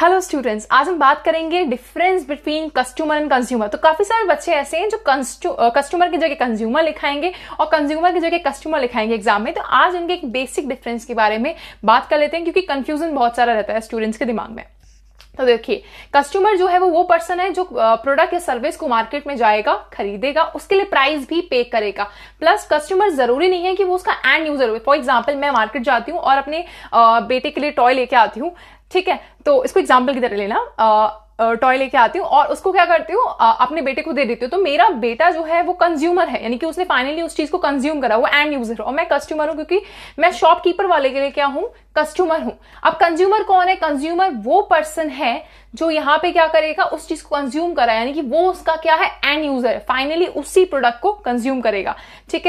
hello students आज हम बात करेंगे difference between customer and consumer तो काफी सारे बच्चे ऐसे हैं जो कस्टमर की जगह कंज्यूमर लिखाएंगे और कंज्यूमर की जगह कस्टमर लिखाएंगे एग्जाम में तो आज उनके एक बेसिक डिफरेंस के बारे में बात कर लेते हैं क्योंकि कंफ्यूजन बहुत सारा रहता है स्टूडेंट्स के दिमाग में तो देखिए कस्टमर जो है वो वो पर्सन है जो प्रोडक्ट या सर्विस को मार्केट में जाएगा खरीदेगा उसके लिए प्राइस भी पे करेगा प्लस कस्टमर जरूरी नहीं है कि वो उसका एंड यूजर हो फॉर एग्जाम्पल मैं मार्केट जाती हूँ और अपने बेटे के लिए टॉय लेके आती हूँ ठीक है तो इसको एग्जाम्पल की तरह लेना टॉय लेके आती हूँ और उसको क्या करती हूँ अपने बेटे को दे देती हूँ तो मेरा बेटा जो है वो कंज्यूमर है यानी कि उसने फाइनली उस चीज को कंज्यूम करा वो एंड यूजर और मैं कस्टमर हूँ क्योंकि मैं शॉपकीपर वाले के लिए क्या हूँ कस्टमर हूँ अब कंज्यूमर कौन है कंज्यूमर वो पर्सन है जो यहाँ पे क्या करेगा उस चीज को कंज्यूम करा यानी कि वो उसका क्या है एंड यूजर फाइनली उसी प्रोडक्ट को कंज्यूम करेगा ठीक है